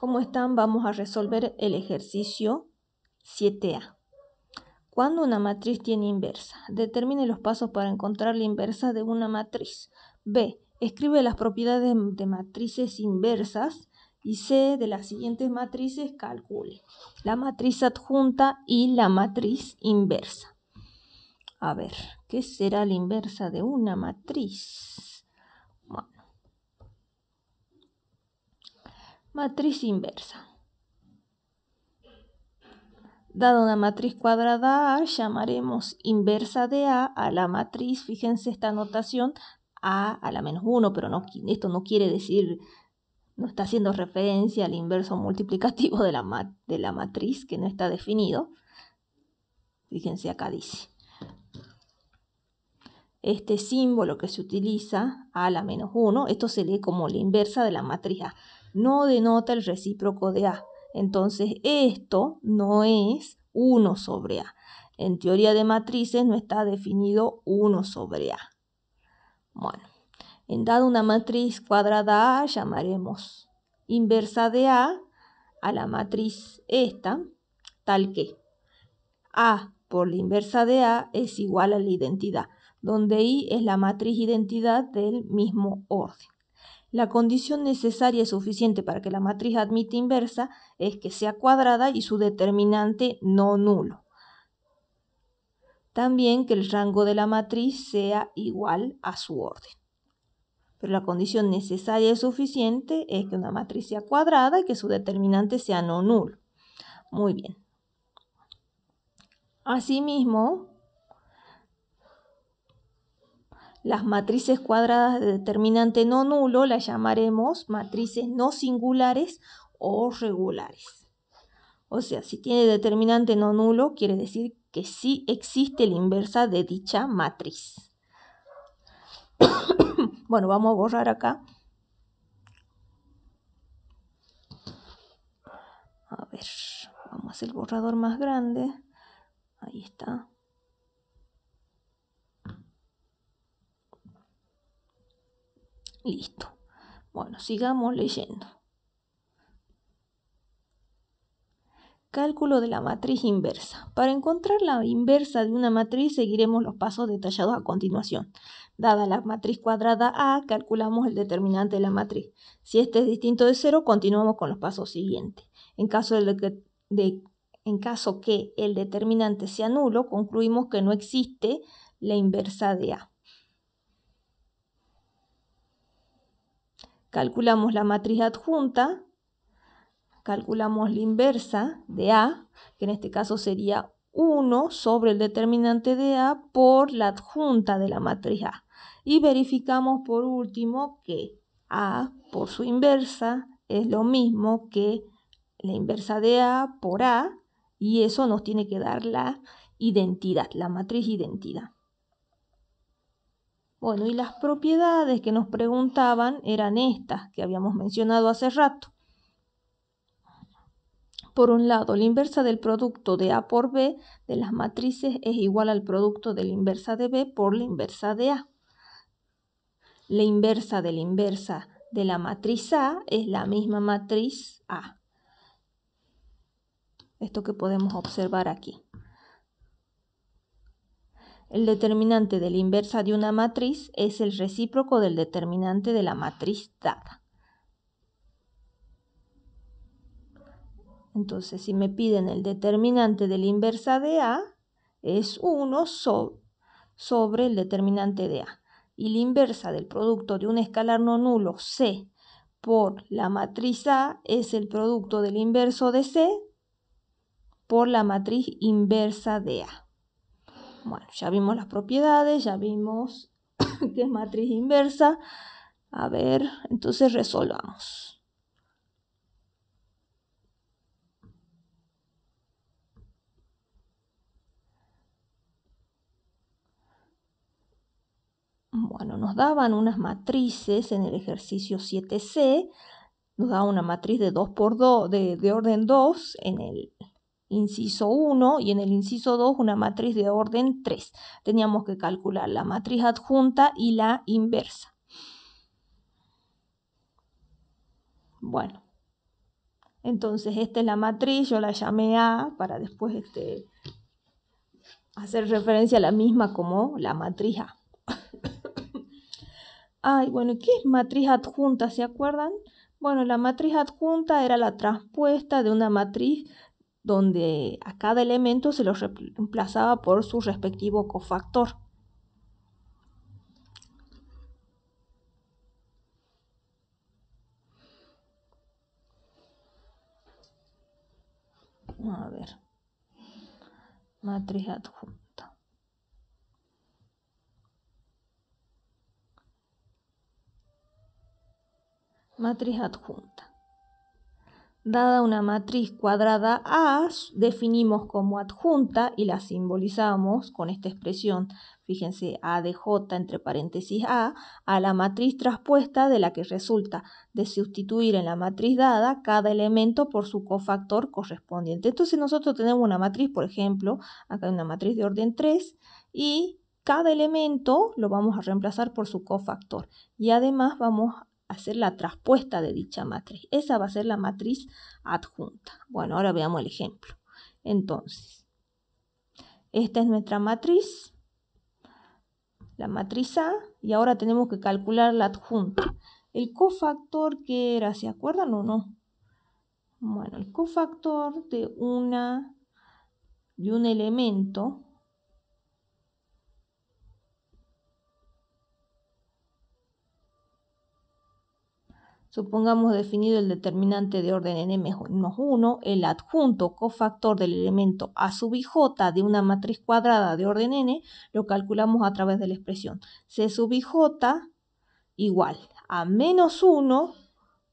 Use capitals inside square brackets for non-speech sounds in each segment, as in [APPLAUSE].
¿Cómo están? Vamos a resolver el ejercicio 7a. Cuando una matriz tiene inversa, determine los pasos para encontrar la inversa de una matriz. B. Escribe las propiedades de matrices inversas y C. De las siguientes matrices, calcule la matriz adjunta y la matriz inversa. A ver, ¿qué será la inversa de una matriz? Matriz inversa. Dada una matriz cuadrada A, llamaremos inversa de A a la matriz, fíjense esta notación, A a la menos 1, pero no, esto no quiere decir, no está haciendo referencia al inverso multiplicativo de la, de la matriz, que no está definido. Fíjense acá dice. Este símbolo que se utiliza, A a la menos 1, esto se lee como la inversa de la matriz A no denota el recíproco de A. Entonces esto no es 1 sobre A. En teoría de matrices no está definido 1 sobre A. Bueno, en dado una matriz cuadrada A llamaremos inversa de A a la matriz esta, tal que A por la inversa de A es igual a la identidad, donde I es la matriz identidad del mismo orden. La condición necesaria y suficiente para que la matriz admite inversa es que sea cuadrada y su determinante no nulo. También que el rango de la matriz sea igual a su orden. Pero la condición necesaria y suficiente es que una matriz sea cuadrada y que su determinante sea no nulo. Muy bien. Asimismo, Las matrices cuadradas de determinante no nulo las llamaremos matrices no singulares o regulares. O sea, si tiene determinante no nulo, quiere decir que sí existe la inversa de dicha matriz. [COUGHS] bueno, vamos a borrar acá. A ver, vamos a hacer el borrador más grande. Ahí está. Listo. Bueno, sigamos leyendo. Cálculo de la matriz inversa. Para encontrar la inversa de una matriz seguiremos los pasos detallados a continuación. Dada la matriz cuadrada A, calculamos el determinante de la matriz. Si este es distinto de 0, continuamos con los pasos siguientes. En caso, de, en caso que el determinante sea nulo, concluimos que no existe la inversa de A. calculamos la matriz adjunta, calculamos la inversa de A, que en este caso sería 1 sobre el determinante de A por la adjunta de la matriz A. Y verificamos por último que A por su inversa es lo mismo que la inversa de A por A y eso nos tiene que dar la identidad, la matriz identidad. Bueno, y las propiedades que nos preguntaban eran estas que habíamos mencionado hace rato. Por un lado, la inversa del producto de A por B de las matrices es igual al producto de la inversa de B por la inversa de A. La inversa de la inversa de la matriz A es la misma matriz A. Esto que podemos observar aquí. El determinante de la inversa de una matriz es el recíproco del determinante de la matriz dada. Entonces, si me piden el determinante de la inversa de A, es 1 sobre el determinante de A. Y la inversa del producto de un escalar no nulo C por la matriz A es el producto del inverso de C por la matriz inversa de A. Bueno, ya vimos las propiedades, ya vimos [COUGHS] que es matriz inversa. A ver, entonces resolvamos. Bueno, nos daban unas matrices en el ejercicio 7C, nos da una matriz de 2 por 2, de orden 2 en el inciso 1 y en el inciso 2 una matriz de orden 3. Teníamos que calcular la matriz adjunta y la inversa. Bueno, entonces esta es la matriz, yo la llamé A para después este, hacer referencia a la misma como la matriz A. [COUGHS] Ay, bueno, ¿qué es matriz adjunta? ¿Se acuerdan? Bueno, la matriz adjunta era la transpuesta de una matriz donde a cada elemento se lo reemplazaba por su respectivo cofactor. A ver. Matriz adjunta. Matriz adjunta. Dada una matriz cuadrada A, definimos como adjunta y la simbolizamos con esta expresión, fíjense, A de J entre paréntesis A, a la matriz traspuesta de la que resulta de sustituir en la matriz dada cada elemento por su cofactor correspondiente. Entonces nosotros tenemos una matriz, por ejemplo, acá hay una matriz de orden 3 y cada elemento lo vamos a reemplazar por su cofactor y además vamos hacer la traspuesta de dicha matriz. Esa va a ser la matriz adjunta. Bueno, ahora veamos el ejemplo. Entonces, esta es nuestra matriz, la matriz A, y ahora tenemos que calcular la adjunta. El cofactor que era, ¿se acuerdan o no? Bueno, el cofactor de una de un elemento Supongamos definido el determinante de orden n menos 1 el adjunto cofactor del elemento A sub j de una matriz cuadrada de orden n, lo calculamos a través de la expresión C sub igual a menos 1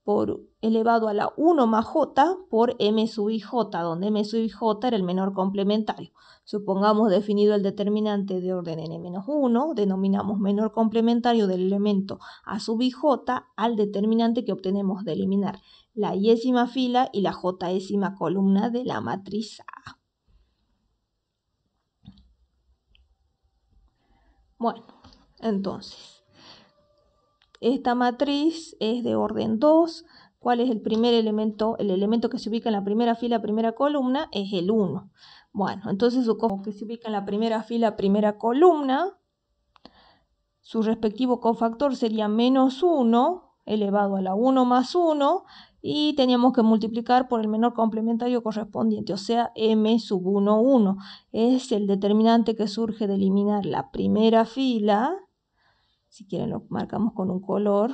por elevado a la 1 más j por m sub i j, donde m sub i j era el menor complementario. Supongamos definido el determinante de orden n 1, denominamos menor complementario del elemento a sub ij j al determinante que obtenemos de eliminar la yésima fila y la jésima columna de la matriz A. Bueno, entonces, esta matriz es de orden 2. ¿Cuál es el primer elemento? El elemento que se ubica en la primera fila, primera columna, es el 1. Bueno, entonces su que se ubica en la primera fila, primera columna, su respectivo cofactor sería menos 1 elevado a la 1 más 1 y teníamos que multiplicar por el menor complementario correspondiente, o sea, m sub 1, 1. Es el determinante que surge de eliminar la primera fila si quieren lo marcamos con un color,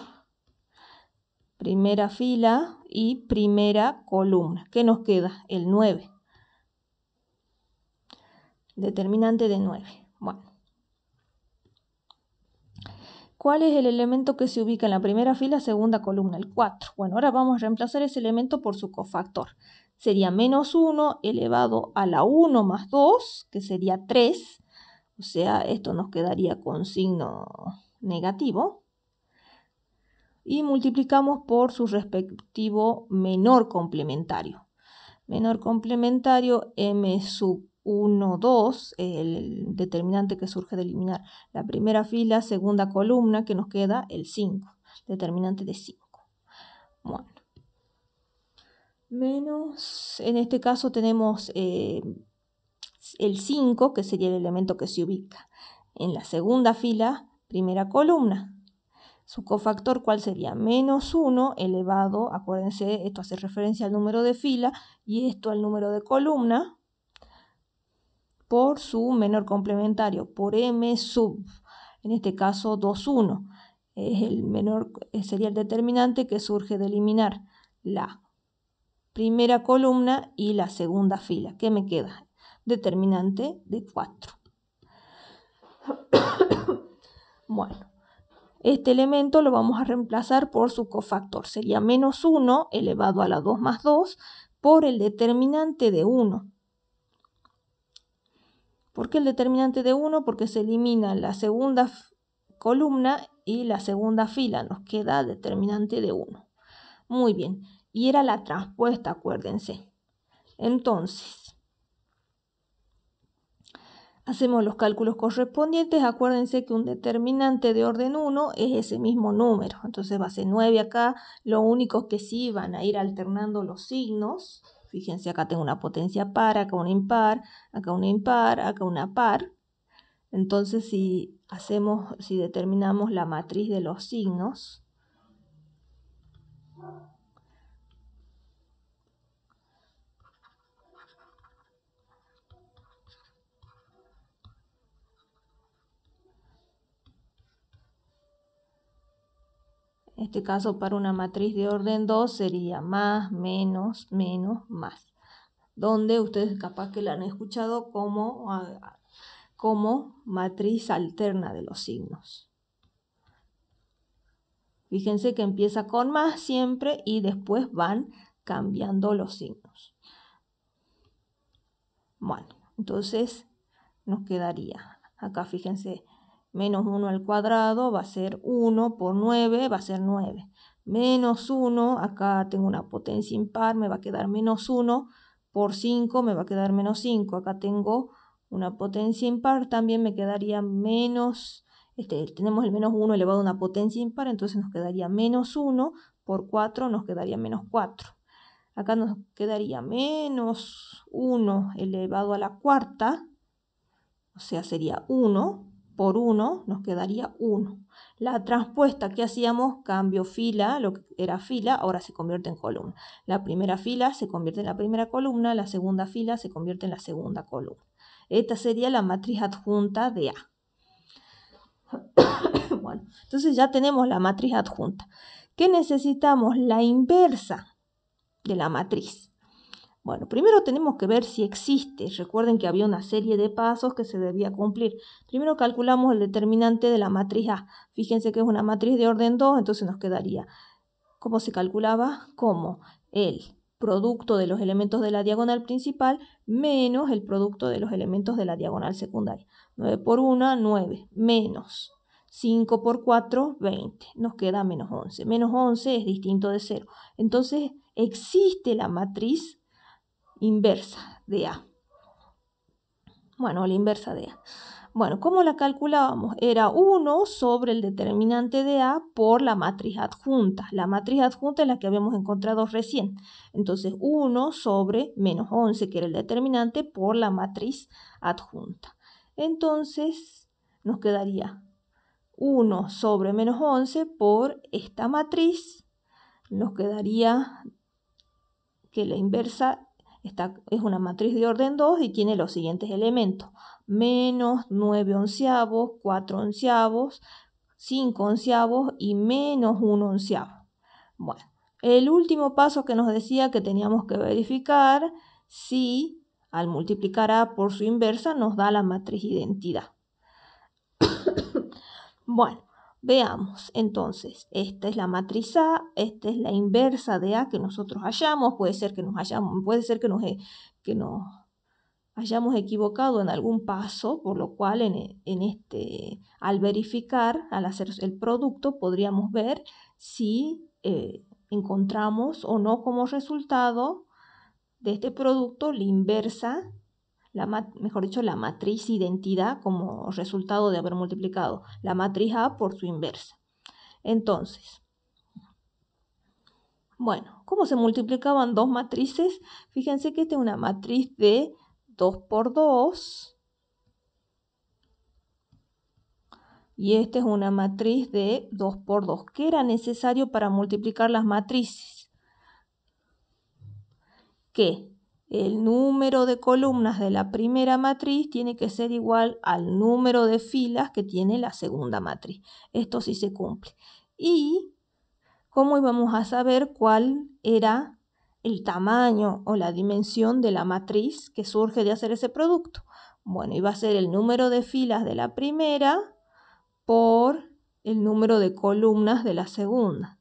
primera fila y primera columna. ¿Qué nos queda? El 9. Determinante de 9. Bueno. ¿Cuál es el elemento que se ubica en la primera fila, segunda columna? El 4. Bueno, ahora vamos a reemplazar ese elemento por su cofactor. Sería menos 1 elevado a la 1 más 2, que sería 3. O sea, esto nos quedaría con signo negativo y multiplicamos por su respectivo menor complementario. Menor complementario m sub 1, 2, el determinante que surge de eliminar la primera fila, segunda columna, que nos queda el 5, determinante de 5. Bueno. Menos, en este caso tenemos eh, el 5, que sería el elemento que se ubica en la segunda fila, primera columna. Su cofactor, ¿cuál sería? Menos 1 elevado, acuérdense, esto hace referencia al número de fila y esto al número de columna, por su menor complementario, por m sub, en este caso 2, 1. Es el menor, sería el determinante que surge de eliminar la primera columna y la segunda fila. ¿Qué me queda? Determinante de 4. Bueno, este elemento lo vamos a reemplazar por su cofactor. Sería menos 1 elevado a la 2 más 2 por el determinante de 1. ¿Por qué el determinante de 1? Porque se elimina la segunda columna y la segunda fila. Nos queda determinante de 1. Muy bien. Y era la transpuesta, acuérdense. Entonces, Hacemos los cálculos correspondientes. Acuérdense que un determinante de orden 1 es ese mismo número. Entonces va a ser 9 acá. Lo único que sí van a ir alternando los signos. Fíjense, acá tengo una potencia par, acá una impar, acá una impar, acá una par. Entonces si hacemos, si determinamos la matriz de los signos, En este caso, para una matriz de orden 2 sería más, menos, menos, más. Donde ustedes capaz que la han escuchado como, como matriz alterna de los signos. Fíjense que empieza con más siempre y después van cambiando los signos. Bueno, entonces nos quedaría acá, fíjense, menos 1 al cuadrado va a ser 1 por 9, va a ser 9. Menos 1, acá tengo una potencia impar, me va a quedar menos 1 por 5, me va a quedar menos 5. Acá tengo una potencia impar, también me quedaría menos, este, tenemos el menos 1 elevado a una potencia impar, entonces nos quedaría menos 1 por 4, nos quedaría menos 4. Acá nos quedaría menos 1 elevado a la cuarta, o sea, sería 1 por 1 nos quedaría 1. La transpuesta que hacíamos, cambio fila, lo que era fila, ahora se convierte en columna. La primera fila se convierte en la primera columna, la segunda fila se convierte en la segunda columna. Esta sería la matriz adjunta de A. [COUGHS] bueno, entonces ya tenemos la matriz adjunta. ¿Qué necesitamos? La inversa de la matriz. Bueno, primero tenemos que ver si existe. Recuerden que había una serie de pasos que se debía cumplir. Primero calculamos el determinante de la matriz A. Fíjense que es una matriz de orden 2, entonces nos quedaría. ¿Cómo se calculaba? Como el producto de los elementos de la diagonal principal menos el producto de los elementos de la diagonal secundaria. 9 por 1, 9, menos 5 por 4, 20. Nos queda menos 11. Menos 11 es distinto de 0. Entonces existe la matriz inversa de A. Bueno, la inversa de A. Bueno, ¿cómo la calculábamos? Era 1 sobre el determinante de A por la matriz adjunta. La matriz adjunta es la que habíamos encontrado recién. Entonces, 1 sobre menos 11, que era el determinante, por la matriz adjunta. Entonces, nos quedaría 1 sobre menos 11 por esta matriz. Nos quedaría que la inversa esta es una matriz de orden 2 y tiene los siguientes elementos. Menos 9 onceavos, 4 onceavos, 5 onceavos y menos 1 onceavo. Bueno, el último paso que nos decía que teníamos que verificar si al multiplicar A por su inversa nos da la matriz identidad. [COUGHS] bueno, Veamos, entonces, esta es la matriz A, esta es la inversa de A que nosotros hallamos, puede ser que nos puede ser que nos, que hayamos equivocado en algún paso, por lo cual en, este, al verificar, al hacer el producto, podríamos ver si eh, encontramos o no como resultado de este producto la inversa la mejor dicho, la matriz identidad como resultado de haber multiplicado la matriz A por su inversa. Entonces, bueno, ¿cómo se multiplicaban dos matrices? Fíjense que esta es una matriz de 2 por 2 y esta es una matriz de 2 por 2. ¿Qué era necesario para multiplicar las matrices? ¿Qué? el número de columnas de la primera matriz tiene que ser igual al número de filas que tiene la segunda matriz. Esto sí se cumple. Y cómo íbamos a saber cuál era el tamaño o la dimensión de la matriz que surge de hacer ese producto. Bueno, iba a ser el número de filas de la primera por el número de columnas de la segunda.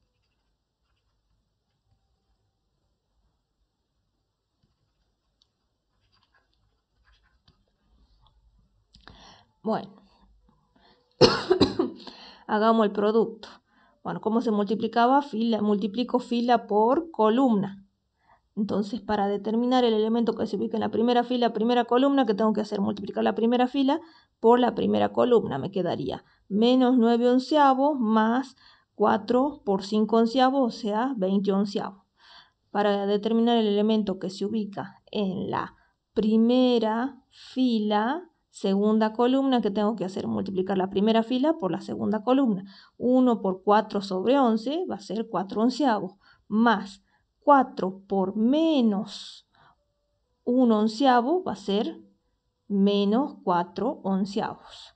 Bueno, [COUGHS] hagamos el producto. Bueno, ¿cómo se multiplicaba? Fila, multiplico fila por columna. Entonces, para determinar el elemento que se ubica en la primera fila, primera columna, que tengo que hacer? Multiplicar la primera fila por la primera columna. Me quedaría menos 9 onceavos más 4 por 5 onceavos, o sea, 20 onceavos. Para determinar el elemento que se ubica en la primera fila, segunda columna ¿qué tengo que hacer multiplicar la primera fila por la segunda columna. 1 por 4 sobre 11 va a ser 4 onceavos más 4 por menos 1 onceavo va a ser menos 4 onceavos.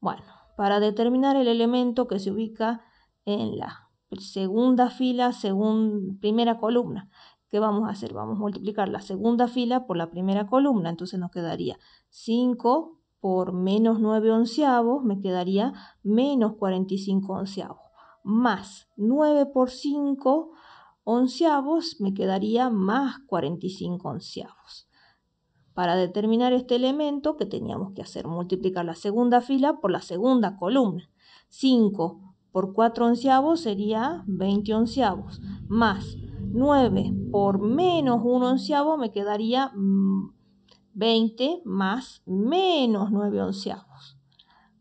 Bueno, para determinar el elemento que se ubica en la segunda fila, según primera columna. ¿Qué vamos a hacer? Vamos a multiplicar la segunda fila por la primera columna, entonces nos quedaría 5 por menos 9 onceavos, me quedaría menos 45 onceavos, más 9 por 5 onceavos, me quedaría más 45 onceavos. Para determinar este elemento, que teníamos que hacer? Multiplicar la segunda fila por la segunda columna. 5 por 4 onceavos sería 20 onceavos, más 9 por menos 1 onceavo me quedaría 20 mm, más menos 9 onceavos.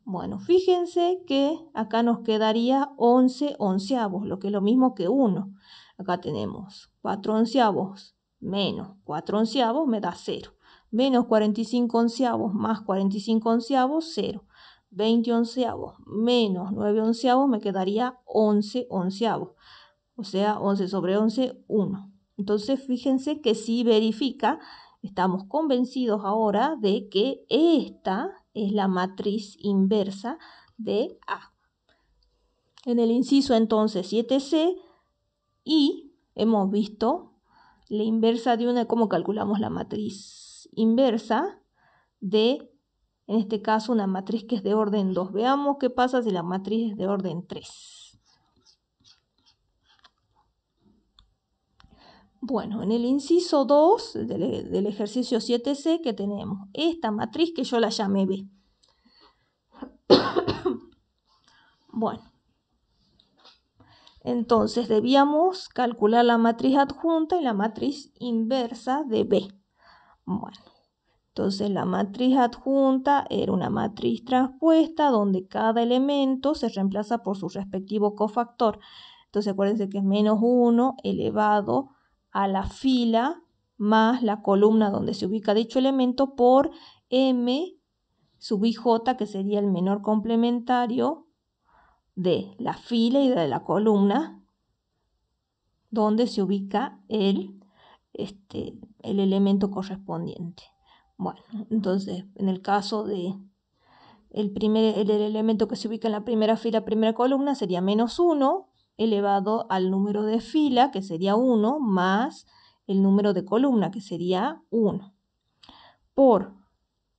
Bueno, fíjense que acá nos quedaría 11 onceavos, lo que es lo mismo que 1. Acá tenemos 4 onceavos menos 4 onceavos me da 0. Menos 45 onceavos más 45 onceavos, 0. 20 onceavos menos 9 onceavos me quedaría 11 onceavos o sea, 11 sobre 11, 1. Entonces, fíjense que si verifica, estamos convencidos ahora de que esta es la matriz inversa de A. En el inciso entonces 7C, y hemos visto la inversa de una, cómo calculamos la matriz inversa de, en este caso, una matriz que es de orden 2. Veamos qué pasa si la matriz es de orden 3. Bueno, en el inciso 2 e, del, ejercicio 7C que tenemos, esta matriz que yo la llamé B. [COUGHS] bueno, entonces debíamos calcular la matriz adjunta y la matriz inversa de B. Bueno, entonces la matriz adjunta era una matriz transpuesta donde cada elemento se reemplaza por su respectivo cofactor. Entonces acuérdense que es menos 1 elevado a la fila más la columna donde se ubica dicho elemento por m sub ij, que sería el menor complementario de la fila y de la columna donde se ubica el, este, el elemento correspondiente. Bueno, entonces en el caso de el, primer, el elemento que se ubica en la primera fila, primera columna, sería menos 1 elevado al número de fila, que sería 1, más el número de columna, que sería 1, por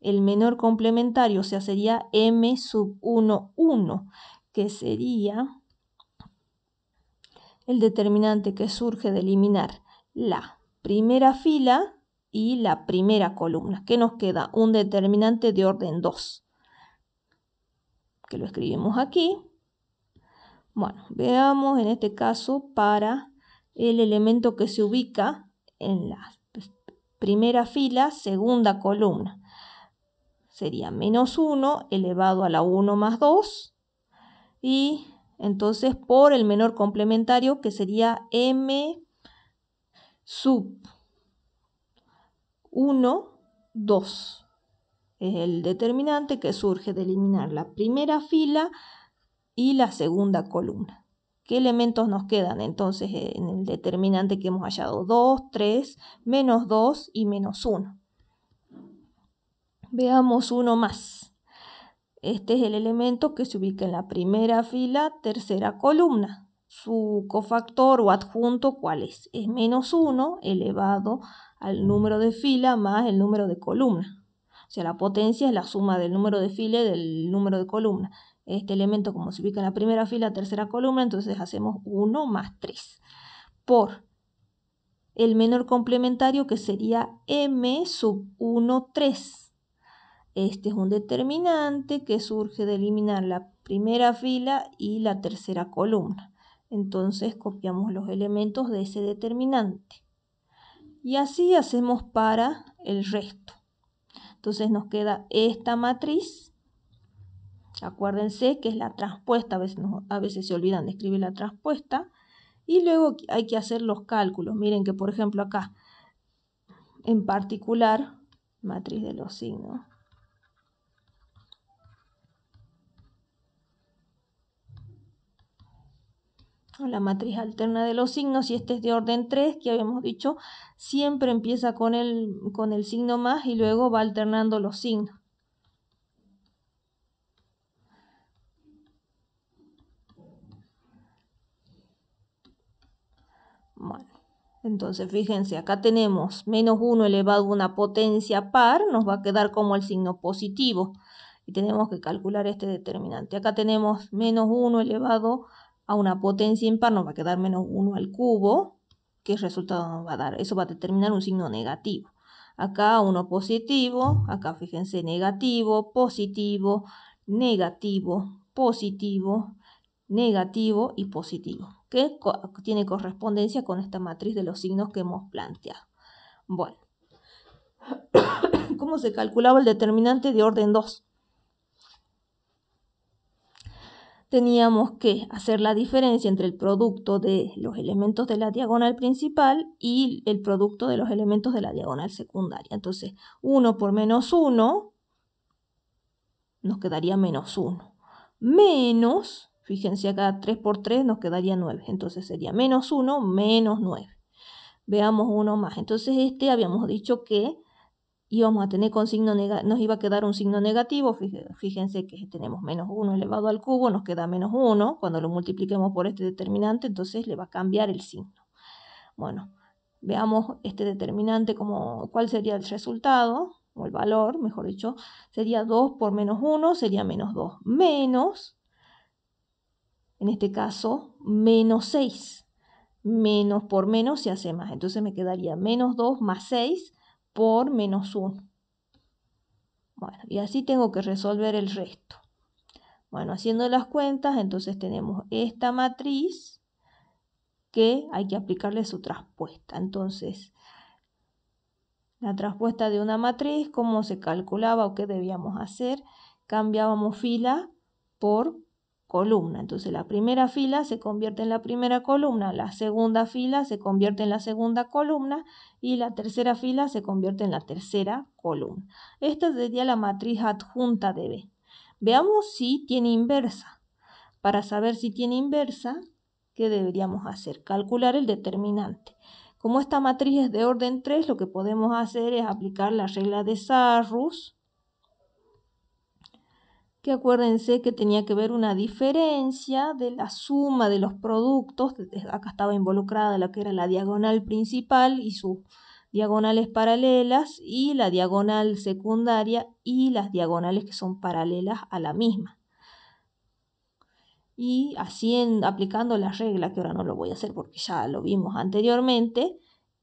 el menor complementario, o sea, sería m sub 1, 1, que sería el determinante que surge de eliminar la primera fila y la primera columna, que nos queda un determinante de orden 2, que lo escribimos aquí, bueno, veamos en este caso para el elemento que se ubica en la primera fila, segunda columna. Sería menos 1 elevado a la 1 más 2 y entonces por el menor complementario que sería m sub 1, 2. Es el determinante que surge de eliminar la primera fila y la segunda columna. ¿Qué elementos nos quedan entonces en el determinante que hemos hallado? 2, 3, menos 2 y menos 1. Veamos uno más. Este es el elemento que se ubica en la primera fila, tercera columna. Su cofactor o adjunto, ¿cuál es? Es menos 1 elevado al número de fila más el número de columna. O sea, la potencia es la suma del número de fila y del número de columna este elemento como se ubica en la primera fila, tercera columna, entonces hacemos 1 más 3 por el menor complementario que sería m sub 1, 3. Este es un determinante que surge de eliminar la primera fila y la tercera columna. Entonces copiamos los elementos de ese determinante. Y así hacemos para el resto. Entonces nos queda esta matriz Acuérdense que es la transpuesta, a veces, se olvidan de escribir la transpuesta. Y luego hay que hacer los cálculos. Miren que, por ejemplo, acá, en particular, matriz de los signos. la matriz alterna de los signos, y este es de orden 3, que habíamos dicho, siempre empieza con con el signo más y luego va alternando los signos. Entonces, fíjense, acá tenemos menos 1 elevado a una potencia par, nos va a quedar como el signo positivo. Y tenemos que calcular este determinante. Acá tenemos menos 1 elevado a una potencia impar, nos va a quedar menos 1 al cubo. ¿Qué resultado nos va a dar? Eso va a determinar un signo negativo. Acá 1 positivo, acá fíjense negativo, positivo, negativo, positivo, negativo y positivo que tiene correspondencia con esta matriz de los signos que hemos planteado. Bueno, [COUGHS] ¿cómo se calculaba el determinante de orden 2? Teníamos que hacer la diferencia entre el producto de los elementos de la diagonal principal y el producto de los elementos de la diagonal secundaria. Entonces, 1 por menos 1 nos quedaría menos 1. Menos Fíjense acá 3 por 3 nos quedaría 9. Entonces sería menos 1 menos 9. Veamos uno más. Entonces este habíamos dicho que íbamos a tener con signo nos iba a quedar un signo negativo. Fíjense que tenemos menos 1 elevado al cubo, nos queda menos 1. Cuando lo multipliquemos por este determinante, entonces le va a cambiar el signo. Bueno, veamos este determinante como cuál sería el resultado, o el valor, mejor dicho, sería 2 por menos 1, sería menos 2, menos en este caso, menos 6. Menos por menos se hace más. Entonces me quedaría menos 2 más 6 por menos 1. Bueno, y así tengo que resolver el resto. Bueno, haciendo las cuentas, entonces tenemos esta matriz que hay que aplicarle su traspuesta. Entonces, la traspuesta de una matriz, cómo se calculaba o qué debíamos hacer, cambiábamos fila por columna. Entonces la primera fila se convierte en la primera columna, la segunda fila se convierte en la segunda columna y la tercera fila se convierte en la tercera columna. Esta sería la matriz adjunta de B. Veamos si tiene inversa. Para saber si tiene inversa, ¿qué deberíamos hacer? Calcular el determinante. Como esta matriz es de orden 3, lo que podemos hacer es aplicar la regla de Sarrus que acuérdense que tenía que ver una diferencia de la suma de los productos, acá estaba involucrada la que era la diagonal principal y sus diagonales paralelas y la diagonal secundaria y las diagonales que son paralelas a la misma. Y así aplicando la regla, que ahora no lo voy a hacer porque ya lo vimos anteriormente,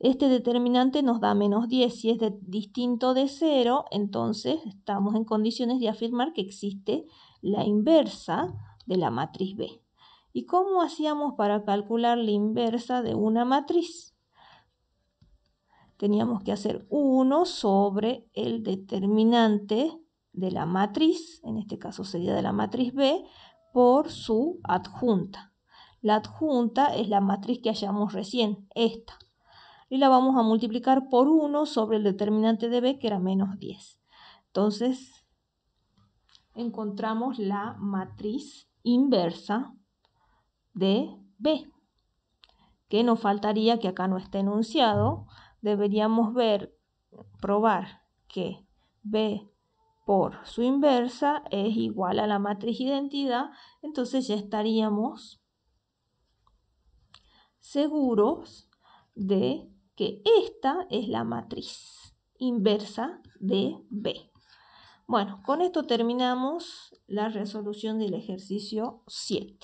este determinante nos da menos 10. Si es distinto de 0, entonces estamos en condiciones de afirmar que existe la inversa de la matriz B. ¿Y cómo hacíamos para calcular la inversa de una matriz? Teníamos que hacer 1 sobre el determinante de la matriz, en este caso sería de la matriz B, por su adjunta. La adjunta es la matriz que hallamos recién, esta y la vamos a multiplicar por 1 sobre el determinante de b que era menos 10. Entonces, encontramos la matriz inversa de b, que nos faltaría que acá no esté enunciado. Deberíamos ver, probar que b por su inversa es igual a la matriz identidad, entonces ya estaríamos seguros de que esta es la matriz inversa de B. Bueno, con esto terminamos la resolución del ejercicio 7.